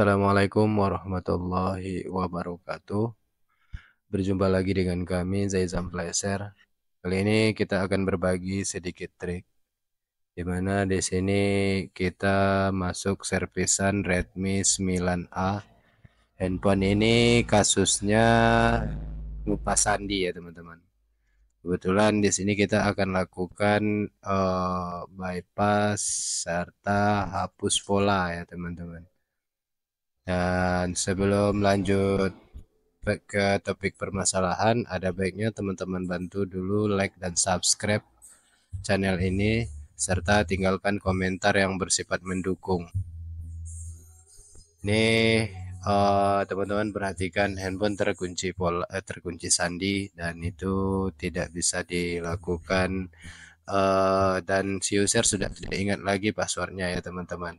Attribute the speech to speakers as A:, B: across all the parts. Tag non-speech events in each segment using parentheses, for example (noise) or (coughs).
A: Assalamualaikum warahmatullahi wabarakatuh. Berjumpa lagi dengan kami Zaizam Pleaser. Kali ini kita akan berbagi sedikit trik dimana mana di sini kita masuk servisan Redmi 9A. Handphone ini kasusnya lupa sandi ya, teman-teman. Kebetulan di sini kita akan lakukan uh, bypass serta hapus pola ya teman-teman. Dan sebelum lanjut ke topik permasalahan, ada baiknya teman-teman bantu dulu like dan subscribe channel ini, serta tinggalkan komentar yang bersifat mendukung. Nih, eh, teman-teman uh, perhatikan handphone terkunci pola, eh, terkunci sandi dan itu tidak bisa dilakukan uh, dan si user sudah tidak ingat lagi passwordnya ya teman-teman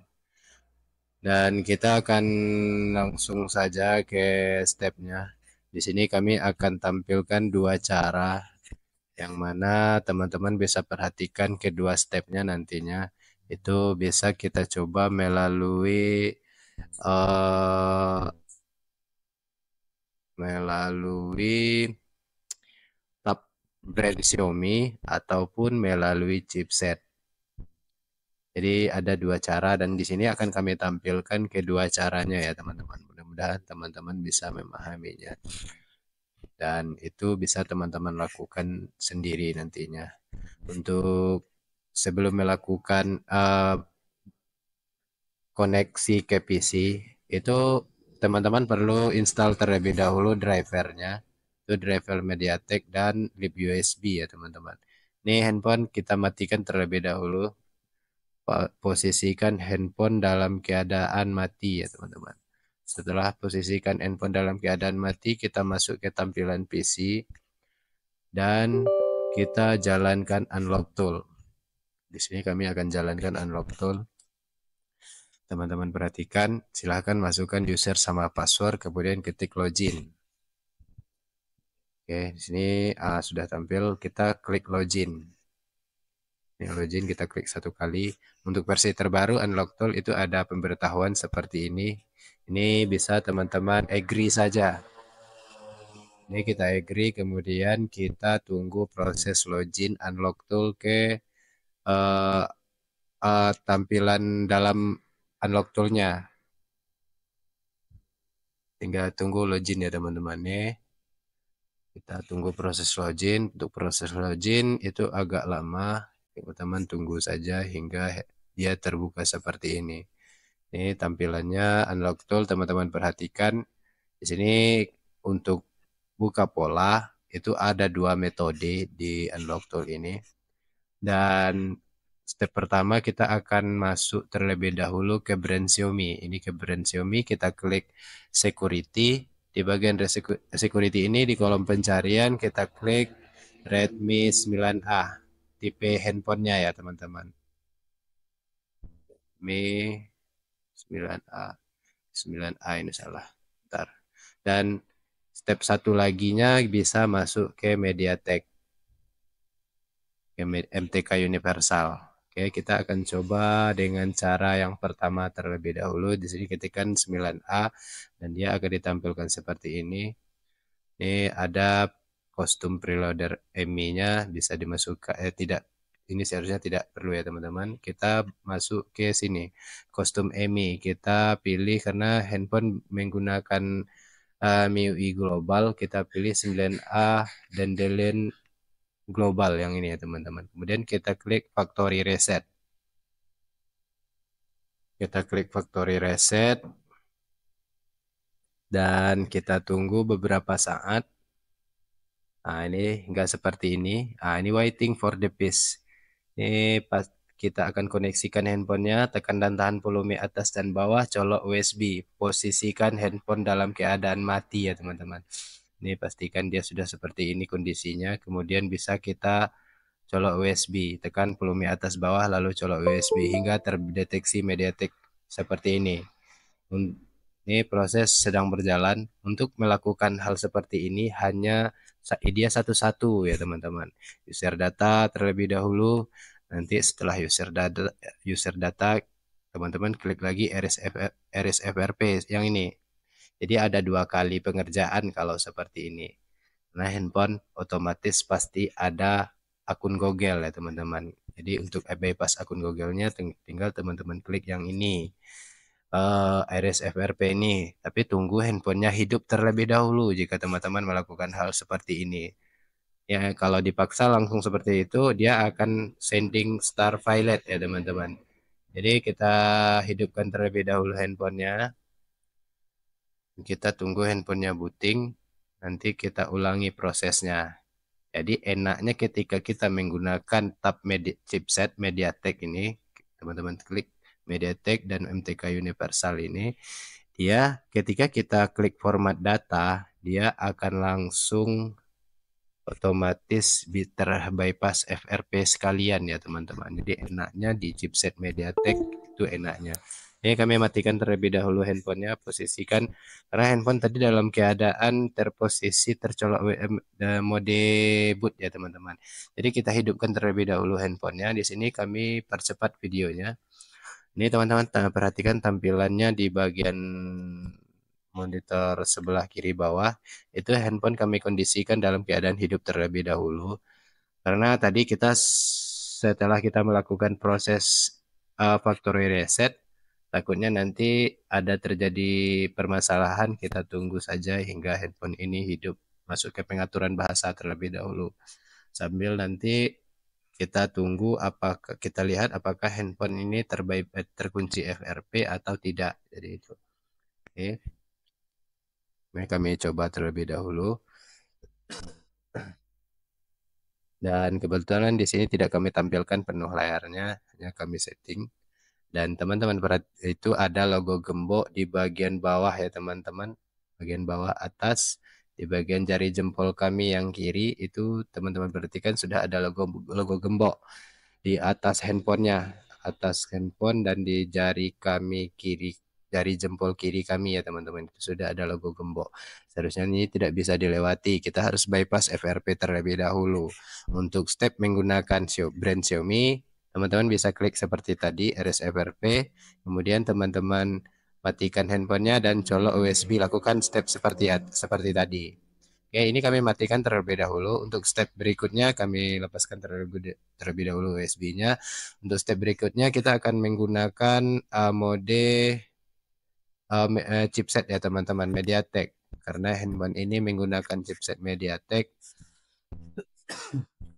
A: dan kita akan langsung saja ke stepnya. Di sini kami akan tampilkan dua cara yang mana teman-teman bisa perhatikan kedua stepnya nantinya. Itu bisa kita coba melalui uh, melalui tab brand Xiaomi ataupun melalui chipset. Jadi ada dua cara dan di sini akan kami tampilkan kedua caranya ya teman-teman. Mudah-mudahan teman-teman bisa memahaminya. Dan itu bisa teman-teman lakukan sendiri nantinya. Untuk sebelum melakukan uh, koneksi ke PC itu teman-teman perlu install terlebih dahulu drivernya. Itu driver Mediatek dan lib USB ya teman-teman. Ini handphone kita matikan terlebih dahulu posisikan handphone dalam keadaan mati ya teman-teman. Setelah posisikan handphone dalam keadaan mati, kita masuk ke tampilan PC dan kita jalankan unlock tool. Di sini kami akan jalankan unlock tool. Teman-teman perhatikan, silahkan masukkan user sama password, kemudian ketik login. Oke, di sini uh, sudah tampil. Kita klik login. Login kita klik satu kali. Untuk versi terbaru Unlock Tool itu ada pemberitahuan seperti ini. Ini bisa teman-teman agree saja. Ini kita agree, kemudian kita tunggu proses login Unlock Tool ke uh, uh, tampilan dalam Unlock Toolnya. Tinggal tunggu login ya teman-teman. Nih ya. kita tunggu proses login untuk proses login itu agak lama teman-teman tunggu saja hingga dia terbuka seperti ini. Ini tampilannya Unlock tool teman-teman perhatikan. Di sini untuk buka pola itu ada dua metode di Unlock tool ini. Dan step pertama kita akan masuk terlebih dahulu ke brand Xiaomi. Ini ke brand Xiaomi kita klik security. Di bagian security ini di kolom pencarian kita klik Redmi 9A tipe handphonenya ya teman-teman. Mi 9A. 9A ini salah. Bentar. Dan step satu laginya bisa masuk ke MediaTek. Ke MTK Universal. Oke, kita akan coba dengan cara yang pertama terlebih dahulu. Di sini ketikan 9A dan dia akan ditampilkan seperti ini. Ini ada kostum preloader MI-nya bisa dimasukkan eh tidak ini seharusnya tidak perlu ya teman-teman. Kita masuk ke sini kostum EMI. Kita pilih karena handphone menggunakan uh, eh, MIUI e global, kita pilih 9A dan global yang ini ya teman-teman. Kemudian kita klik factory reset. Kita klik factory reset dan kita tunggu beberapa saat Nah, ini nggak seperti ini. Nah, ini waiting for the piece. Ini pas kita akan koneksikan handphonenya, tekan dan tahan volume atas dan bawah, colok USB. Posisikan handphone dalam keadaan mati ya teman-teman. Ini pastikan dia sudah seperti ini kondisinya. Kemudian bisa kita colok USB. Tekan volume atas bawah lalu colok USB hingga terdeteksi mediatek seperti ini. Ini proses sedang berjalan. Untuk melakukan hal seperti ini hanya dia satu-satu ya teman-teman. User data terlebih dahulu. Nanti setelah user data user data teman-teman klik lagi RSF, RSFRP yang ini. Jadi ada dua kali pengerjaan kalau seperti ini. Nah handphone otomatis pasti ada akun Google ya teman-teman. Jadi untuk bypass akun Google-nya tinggal teman-teman klik yang ini uh, eh, RS FRP ini, tapi tunggu handphonenya hidup terlebih dahulu jika teman-teman melakukan hal seperti ini. Ya, kalau dipaksa langsung seperti itu, dia akan sending star violet ya teman-teman. Jadi kita hidupkan terlebih dahulu handphonenya. Kita tunggu handphonenya booting, nanti kita ulangi prosesnya. Jadi enaknya ketika kita menggunakan tab media, chipset MediaTek ini, teman-teman klik MediaTek dan MTK Universal ini dia ketika kita klik format data dia akan langsung otomatis ter bypass FRP sekalian ya teman-teman. Jadi enaknya di chipset MediaTek itu enaknya. Ini kami matikan terlebih dahulu handphonenya, posisikan karena handphone tadi dalam keadaan terposisi tercolok WM, e, mode boot ya teman-teman. Jadi kita hidupkan terlebih dahulu handphonenya. Di sini kami percepat videonya. Ini teman-teman perhatikan tampilannya di bagian monitor sebelah kiri bawah. Itu handphone kami kondisikan dalam keadaan hidup terlebih dahulu. Karena tadi kita setelah kita melakukan proses uh, factory reset, takutnya nanti ada terjadi permasalahan, kita tunggu saja hingga handphone ini hidup. Masuk ke pengaturan bahasa terlebih dahulu. Sambil nanti kita tunggu apakah kita lihat apakah handphone ini terbaik eh, terkunci FRP atau tidak. Jadi itu. Oke. okay. kami coba terlebih dahulu. Dan kebetulan di sini tidak kami tampilkan penuh layarnya, hanya kami setting. Dan teman-teman itu ada logo gembok di bagian bawah ya teman-teman, bagian bawah atas di bagian jari jempol kami yang kiri itu teman-teman perhatikan sudah ada logo logo gembok di atas handphonenya, atas handphone dan di jari kami kiri dari jempol kiri kami ya teman-teman sudah ada logo gembok seharusnya ini tidak bisa dilewati kita harus bypass FRP terlebih dahulu untuk step menggunakan brand Xiaomi teman-teman bisa klik seperti tadi FRP kemudian teman-teman matikan handphonenya dan colok USB lakukan step seperti seperti tadi oke ini kami matikan terlebih dahulu untuk step berikutnya kami lepaskan terlebih, terlebih dahulu USB-nya untuk step berikutnya kita akan menggunakan uh, mode uh, uh, chipset ya teman-teman MediaTek karena handphone ini menggunakan chipset MediaTek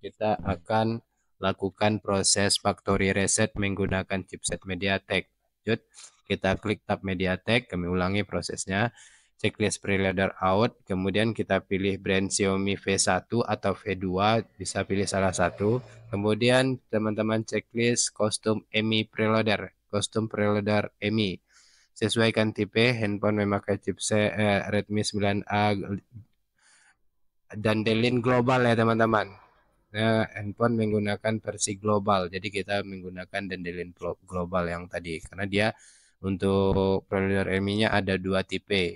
A: kita akan lakukan proses factory reset menggunakan chipset MediaTek. Jod. Kita klik tab MediaTek, kami ulangi prosesnya. Checklist preloader out, kemudian kita pilih brand Xiaomi V1 atau V2, bisa pilih salah satu. Kemudian teman-teman checklist kostum EMI preloader, kostum preloader EMI. Sesuaikan tipe, handphone memakai chipset eh, Redmi 9A dan delin global ya teman-teman. Nah, handphone menggunakan versi global. Jadi kita menggunakan dandelin global yang tadi karena dia untuk provider MI-nya ada dua tipe,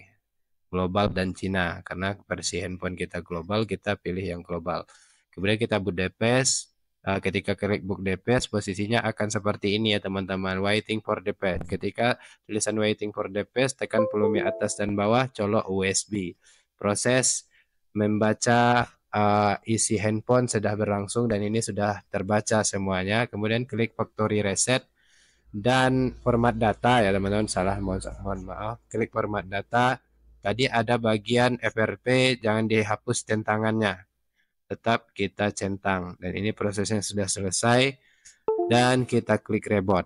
A: global dan Cina. Karena versi handphone kita global, kita pilih yang global. Kemudian kita buat DPS. Eh, ketika klik book DPS, posisinya akan seperti ini ya teman-teman. Waiting for DPS. Ketika tulisan waiting for DPS, tekan volume atas dan bawah, colok USB. Proses membaca uh, isi handphone sudah berlangsung dan ini sudah terbaca semuanya. Kemudian klik factory reset dan format data ya teman-teman salah mohon, maaf klik format data tadi ada bagian FRP jangan dihapus centangannya tetap kita centang dan ini prosesnya sudah selesai dan kita klik reboot.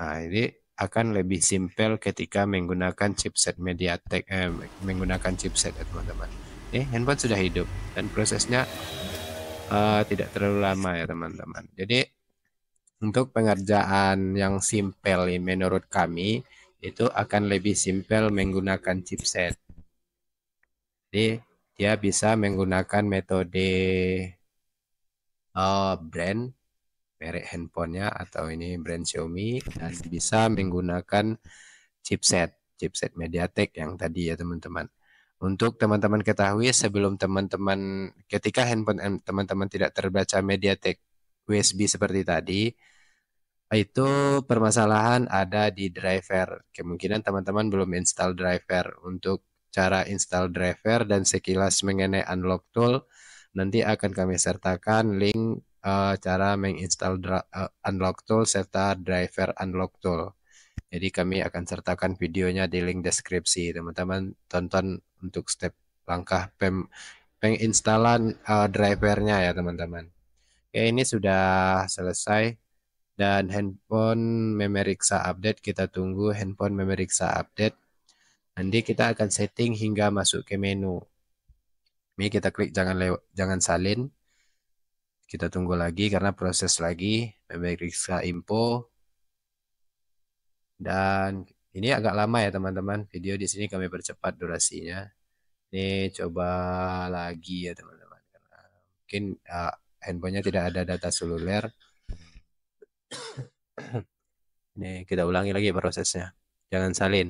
A: nah ini akan lebih simpel ketika menggunakan chipset MediaTek eh, menggunakan chipset ya teman-teman eh handphone sudah hidup dan prosesnya uh, tidak terlalu lama ya teman-teman jadi untuk pengerjaan yang simpel menurut kami itu akan lebih simpel menggunakan chipset. Jadi dia bisa menggunakan metode uh, brand merek handphonenya atau ini brand Xiaomi dan bisa menggunakan chipset chipset MediaTek yang tadi ya teman-teman. Untuk teman-teman ketahui sebelum teman-teman ketika handphone teman-teman tidak terbaca MediaTek USB seperti tadi itu permasalahan ada di driver. Kemungkinan teman-teman belum install driver. Untuk cara install driver dan sekilas mengenai unlock tool, nanti akan kami sertakan link uh, cara menginstall uh, unlock tool serta driver unlock tool. Jadi kami akan sertakan videonya di link deskripsi. Teman-teman tonton untuk step langkah penginstalan uh, drivernya ya teman-teman. Oke, ya, ini sudah selesai. Dan handphone memeriksa update, kita tunggu handphone memeriksa update. Nanti kita akan setting hingga masuk ke menu. Ini kita klik jangan lewat, jangan salin. Kita tunggu lagi karena proses lagi memeriksa info. Dan ini agak lama ya teman-teman. Video di sini kami percepat durasinya. Ini coba lagi ya teman-teman. Mungkin uh, handphonenya tidak ada data seluler. (coughs) Ini kita ulangi lagi prosesnya. Jangan salin.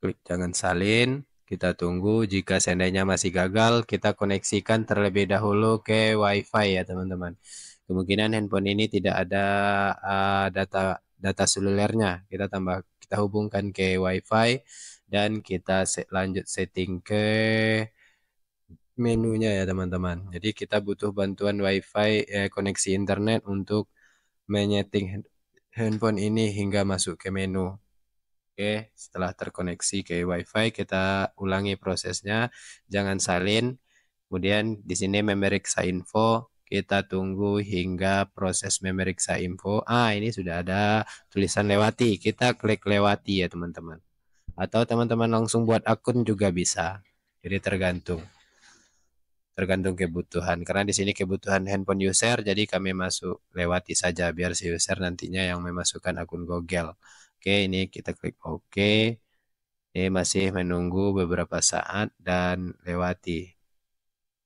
A: Klik jangan salin. Kita tunggu jika seandainya masih gagal, kita koneksikan terlebih dahulu ke WiFi ya teman-teman. Kemungkinan handphone ini tidak ada uh, data data selulernya. Kita tambah kita hubungkan ke WiFi dan kita set, lanjut setting ke menunya ya teman-teman. Jadi kita butuh bantuan WiFi eh, koneksi internet untuk menyeting handphone ini hingga masuk ke menu. Oke, setelah terkoneksi ke WiFi kita ulangi prosesnya, jangan salin. Kemudian di sini memeriksa info, kita tunggu hingga proses memeriksa info. Ah, ini sudah ada tulisan lewati. Kita klik lewati ya teman-teman. Atau teman-teman langsung buat akun juga bisa. Jadi tergantung tergantung kebutuhan karena di sini kebutuhan handphone user jadi kami masuk lewati saja biar si user nantinya yang memasukkan akun Google oke ini kita klik OK ini masih menunggu beberapa saat dan lewati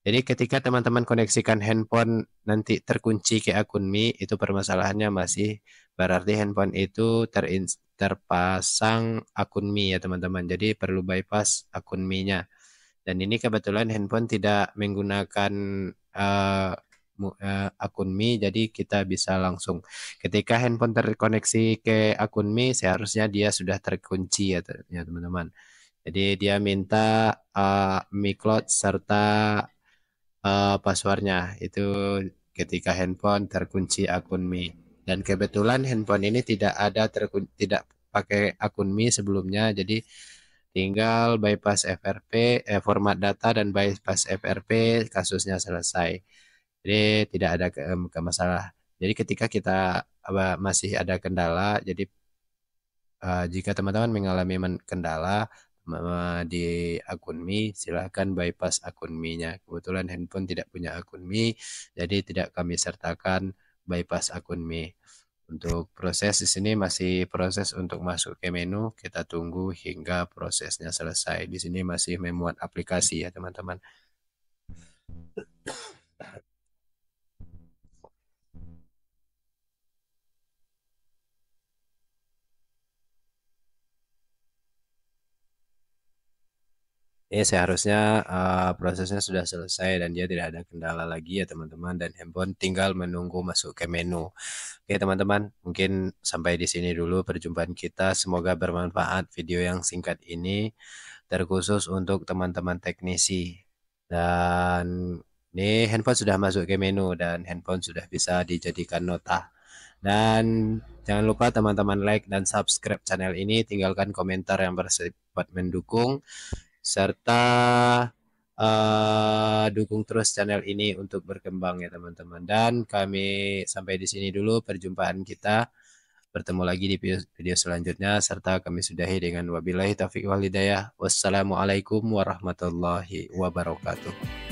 A: jadi ketika teman-teman koneksikan handphone nanti terkunci ke akun Mi itu permasalahannya masih berarti handphone itu terpasang akun Mi ya teman-teman jadi perlu bypass akun Mi-nya dan ini kebetulan handphone tidak menggunakan uh, uh, akun Mi, jadi kita bisa langsung. Ketika handphone terkoneksi ke akun Mi, seharusnya dia sudah terkunci ya, ya teman-teman. Jadi dia minta uh, Mi Cloud serta uh, passwordnya itu ketika handphone terkunci akun Mi. Dan kebetulan handphone ini tidak ada terkunci, tidak pakai akun Mi sebelumnya, jadi Tinggal bypass FRP, eh, format data dan bypass FRP kasusnya selesai. Jadi tidak ada ke, ke masalah. Jadi ketika kita apa, masih ada kendala, jadi uh, jika teman-teman mengalami kendala di akun Mi, silahkan bypass akun Mi-nya. Kebetulan handphone tidak punya akun Mi, jadi tidak kami sertakan bypass akun Mi. Untuk proses di sini masih proses untuk masuk ke menu, kita tunggu hingga prosesnya selesai. Di sini masih memuat aplikasi ya teman-teman. ini iya, seharusnya uh, prosesnya sudah selesai dan dia tidak ada kendala lagi ya teman-teman dan handphone tinggal menunggu masuk ke menu. Oke teman-teman, mungkin sampai di sini dulu perjumpaan kita. Semoga bermanfaat video yang singkat ini terkhusus untuk teman-teman teknisi. Dan ini handphone sudah masuk ke menu dan handphone sudah bisa dijadikan nota. Dan jangan lupa teman-teman like dan subscribe channel ini, tinggalkan komentar yang bersifat mendukung serta uh, dukung terus channel ini untuk berkembang ya teman-teman. Dan kami sampai di sini dulu perjumpaan kita. Bertemu lagi di video, video selanjutnya serta kami sudahi dengan wabillahi taufik walidayah Wassalamualaikum warahmatullahi wabarakatuh.